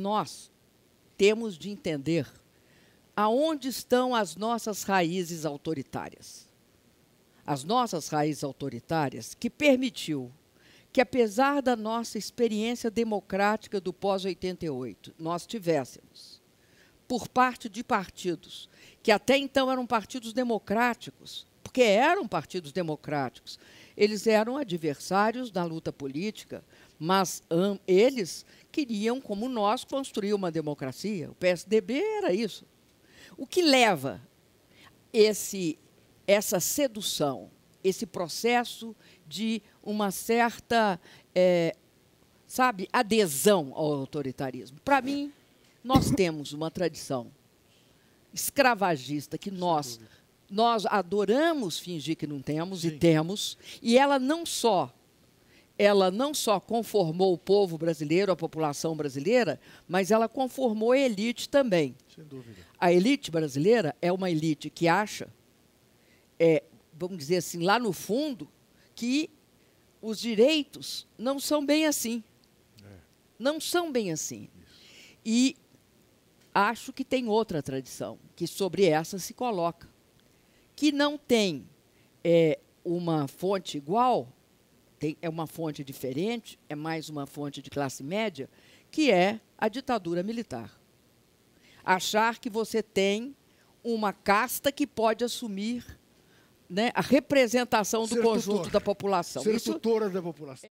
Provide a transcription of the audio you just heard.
Nós temos de entender aonde estão as nossas raízes autoritárias. As nossas raízes autoritárias que permitiu que, apesar da nossa experiência democrática do pós-88, nós tivéssemos, por parte de partidos que até então eram partidos democráticos, porque eram partidos democráticos. Eles eram adversários da luta política, mas um, eles queriam, como nós, construir uma democracia. O PSDB era isso. O que leva esse, essa sedução, esse processo de uma certa, é, sabe, adesão ao autoritarismo? Para mim, nós temos uma tradição escravagista que nós nós adoramos fingir que não temos Sim. e temos, e ela não só ela não só conformou o povo brasileiro, a população brasileira, mas ela conformou a elite também. Sem dúvida. A elite brasileira é uma elite que acha, é, vamos dizer assim, lá no fundo, que os direitos não são bem assim. É. Não são bem assim. Isso. E acho que tem outra tradição, que sobre essa se coloca que não tem é, uma fonte igual, tem, é uma fonte diferente, é mais uma fonte de classe média, que é a ditadura militar. Achar que você tem uma casta que pode assumir né, a representação do Ser conjunto tutor. da população. Ser Isso... tutora da população.